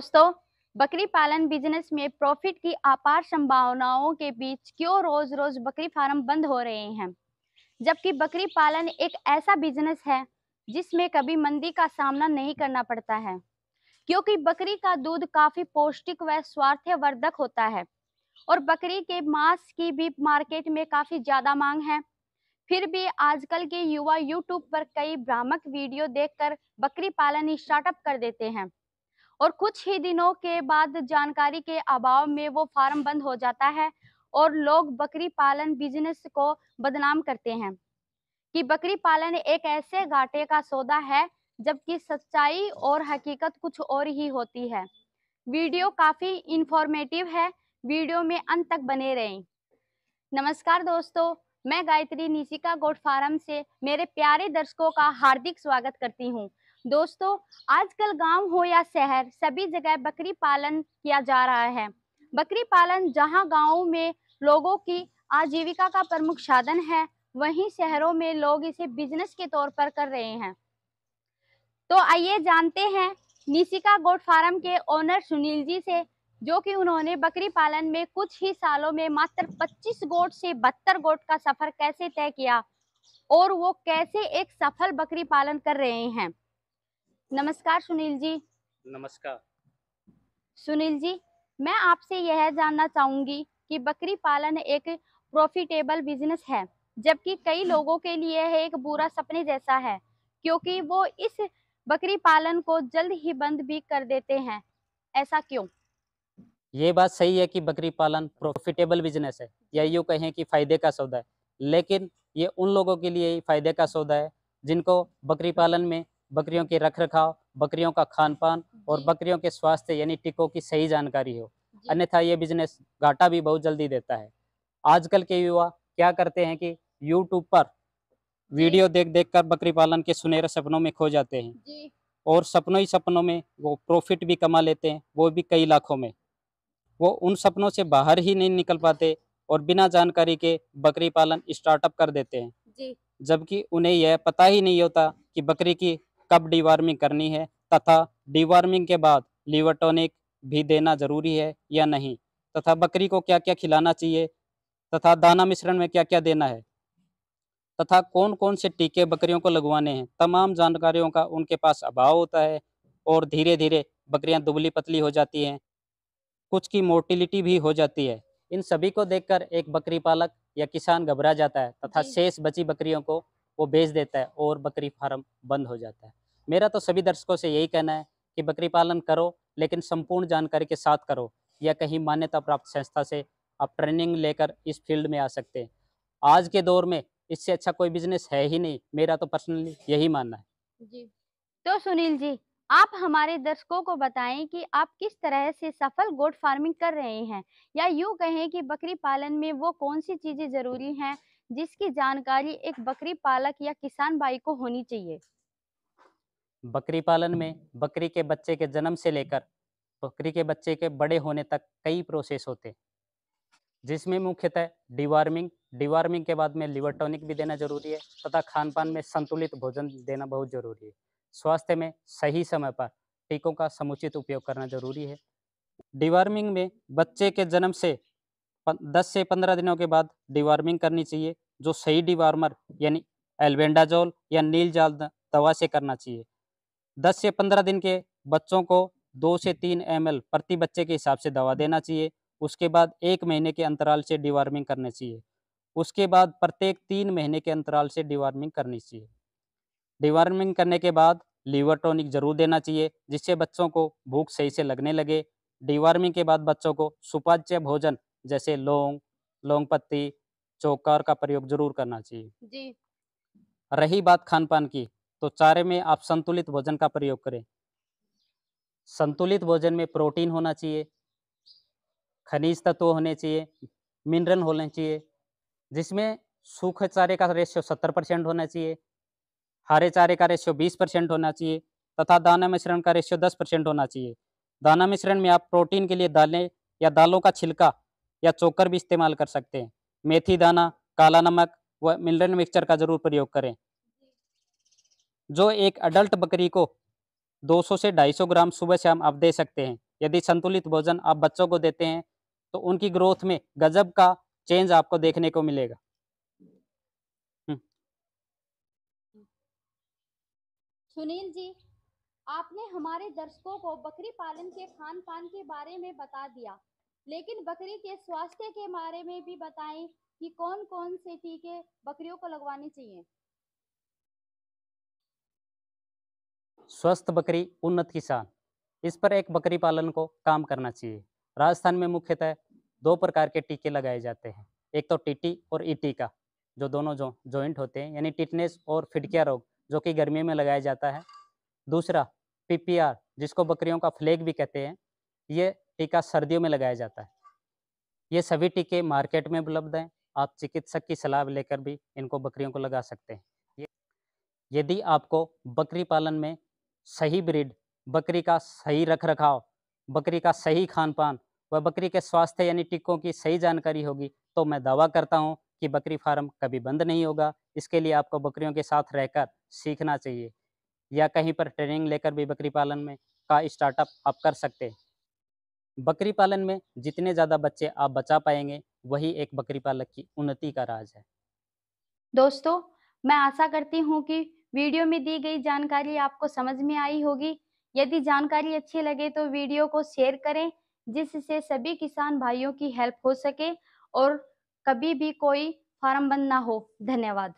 दोस्तों बकरी पालन बिजनेस में प्रॉफिट की अपार संभावनाओं के बीच क्यों रोज रोज बकरी फार्म बंद हो रहे हैं जबकि बकरी पालन एक ऐसा बिजनेस है जिसमें कभी मंदी का सामना नहीं करना पड़ता है क्योंकि बकरी का दूध काफी पौष्टिक व स्वार्थ्यवर्धक होता है और बकरी के मांस की भी मार्केट में काफी ज्यादा मांग है फिर भी आजकल के युवा यूट्यूब पर कई भ्रामक वीडियो देखकर बकरी पालन स्टार्टअप कर देते हैं और कुछ ही दिनों के बाद जानकारी के अभाव में वो फार्म बंद हो जाता है और लोग बकरी पालन बिजनेस को बदनाम करते हैं कि बकरी पालन एक ऐसे घाटे का सौदा है जबकि सच्चाई और हकीकत कुछ और ही होती है वीडियो काफ़ी इंफॉर्मेटिव है वीडियो में अंत तक बने रहें नमस्कार दोस्तों मैं गायत्री निशिका गोट फार्म से मेरे प्यारे दर्शकों का हार्दिक स्वागत करती हूँ दोस्तों आजकल गांव हो या शहर सभी जगह बकरी पालन किया जा रहा है बकरी पालन जहां गाँव में लोगों की आजीविका का प्रमुख साधन है वहीं शहरों में लोग इसे बिजनेस के तौर पर कर रहे हैं तो आइए जानते हैं निशिका गोट फार्म के ओनर सुनील जी से जो कि उन्होंने बकरी पालन में कुछ ही सालों में मात्र 25 गोट से बहत्तर गोट का सफर कैसे तय किया और वो कैसे एक सफल बकरी पालन कर रहे हैं नमस्कार सुनील जी नमस्कार सुनील जी मैं आपसे यह जानना चाहूंगी कि बकरी पालन एक प्रॉफिटेबल बिजनेस है जबकि कई लोगों के लिए है एक बुरा सपने जैसा है क्योंकि वो इस बकरी पालन को जल्द ही बंद भी कर देते हैं ऐसा क्यों ये बात सही है कि बकरी पालन प्रॉफिटेबल बिजनेस है या यूँ कहें कि फायदे का सौदा है लेकिन ये उन लोगों के लिए ही फायदे का सौदा है जिनको बकरी पालन में बकरियों के रख रखाव बकरियों का खान पान और बकरियों के स्वास्थ्य यानी टिकों की सही जानकारी हो अन्यथा ये बिजनेस घाटा भी बहुत जल्दी देता है आजकल के युवा क्या करते हैं कि यूट्यूब पर वीडियो देख देख कर बकरी पालन के सुनहरे सपनों में खो जाते हैं और सपनों ही सपनों में वो प्रॉफिट भी कमा लेते हैं वो भी कई लाखों में वो उन सपनों से बाहर ही नहीं निकल पाते और बिना जानकारी के बकरी पालन स्टार्टअप कर देते हैं जबकि उन्हें यह पता ही नहीं होता कि बकरी की कब डिवॉर्मिंग करनी है तथा डिवार्मिंग के बाद लिवरटोनिक भी देना जरूरी है या नहीं तथा बकरी को क्या क्या खिलाना चाहिए तथा दाना मिश्रण में क्या क्या देना है तथा कौन कौन से टीके बकरियों को लगवाने हैं तमाम जानकारियों का उनके पास अभाव होता है और धीरे धीरे बकरियां दुबली पतली हो जाती हैं कुछ की मोर्टिलिटी भी हो जाती है इन सभी को देखकर एक बकरी पालक या किसान घबरा जाता है तथा शेष बची बकरियों को वो बेच देता है और बकरी फार्म बंद हो जाता है मेरा तो सभी दर्शकों से यही कहना है कि बकरी पालन करो लेकिन संपूर्ण जानकारी के साथ करो या कहीं मान्यता प्राप्त संस्था से आप ट्रेनिंग लेकर इस फील्ड में आ सकते हैं आज के दौर में इससे अच्छा कोई बिजनेस है ही नहीं मेरा तो पर्सनली यही मानना है जी तो सुनील जी आप हमारे दर्शकों को बताएं कि आप किस तरह से सफल गोट फार्मिंग कर रहे हैं या यूं कहें कि बकरी पालन में वो कौन सी चीज़ें ज़रूरी हैं जिसकी जानकारी एक बकरी पालक या किसान भाई को होनी चाहिए बकरी पालन में बकरी के बच्चे के जन्म से लेकर बकरी के बच्चे के बड़े होने तक कई प्रोसेस होते जिसमें मुख्यतः डिवार्मिंग डिवार्मिंग के बाद में लिवर टॉनिक भी देना जरूरी है तथा खान पान में संतुलित भोजन देना बहुत जरूरी है स्वास्थ्य में सही समय पर टीकों का समुचित उपयोग करना जरूरी है डिवार्मिंग में बच्चे के जन्म से 10 से 15 दिनों के बाद डिवार्मिंग करनी चाहिए जो सही डिवार्मर यानी एल्बेंडाजोल या नील जाल दवा से करना चाहिए 10 से 15 दिन के बच्चों को दो से तीन एम प्रति बच्चे के हिसाब से दवा देना चाहिए उसके बाद एक महीने के अंतराल से डिवार्मिंग करनी चाहिए उसके बाद प्रत्येक तीन महीने के अंतराल से डिवार्मिंग करनी चाहिए डिवार्मिंग करने के बाद लीवर टॉनिक जरूर देना चाहिए जिससे बच्चों को भूख सही से लगने लगे डिवार्मिंग के बाद बच्चों को सुपाच्य भोजन जैसे लौंग लौंग पत्ती चौकार का प्रयोग जरूर करना चाहिए जी रही बात खान पान की तो चारे में आप संतुलित भोजन का प्रयोग करें संतुलित भोजन में प्रोटीन होना चाहिए खनिज तत्व होने चाहिए मिनरल होने चाहिए जिसमें सूखे चारे का रेशियो सत्तर परसेंट होना चाहिए हरे चारे का रेशियो बीस परसेंट होना चाहिए तथा दाना मिश्रण का रेशियो दस परसेंट होना चाहिए दाना मिश्रण में आप प्रोटीन के लिए दालें या दालों का छिलका या चोकर भी इस्तेमाल कर सकते हैं मेथी दाना काला नमक व मिनरल मिक्सचर का जरूर प्रयोग करें जो एक अडल्ट बकरी को 200 से 250 ग्राम सुबह शाम आप दे सकते हैं यदि संतुलित भोजन आप बच्चों को देते हैं तो उनकी ग्रोथ में गजब का चेंज आपको देखने को मिलेगा हम्म। सुनील जी आपने हमारे दर्शकों को बकरी पालन के खान पान के बारे में बता दिया लेकिन बकरी के स्वास्थ्य के बारे में भी बताएं कि कौन कौन से टीके बकरियों को लगवाने चाहिए स्वस्थ बकरी उन्नत किसान इस पर एक बकरी पालन को काम करना चाहिए राजस्थान में मुख्यतः दो प्रकार के टीके लगाए जाते हैं एक तो टीटी और ईटी का जो दोनों जो जॉइंट होते हैं यानी टिटनेस और फिटकिया रोग जो कि गर्मी में लगाया जाता है दूसरा पीपीआर जिसको बकरियों का फ्लेग भी कहते हैं ये टीका सर्दियों में लगाया जाता है ये सभी टीके मार्केट में उपलब्ध हैं आप चिकित्सक की सलाह लेकर भी इनको बकरियों को लगा सकते हैं यदि आपको बकरी पालन में सही ब्रीड बकरी का सही रख रखाव बकरी का सही खान पान व बकरी के स्वास्थ्य यानी टिक्कों की सही जानकारी होगी तो मैं दावा करता हूँ कि बकरी फार्म कभी बंद नहीं होगा इसके लिए आपको बकरियों के साथ रहकर सीखना चाहिए या कहीं पर ट्रेनिंग लेकर भी बकरी पालन में का स्टार्टअप आप कर सकते हैं बकरी पालन में जितने ज़्यादा बच्चे आप बचा पाएंगे वही एक बकरी पालक की उन्नति का राज है दोस्तों मैं आशा करती हूँ कि वीडियो में दी गई जानकारी आपको समझ में आई होगी यदि जानकारी अच्छी लगे तो वीडियो को शेयर करें जिससे सभी किसान भाइयों की हेल्प हो सके और कभी भी कोई फार्म बंद ना हो धन्यवाद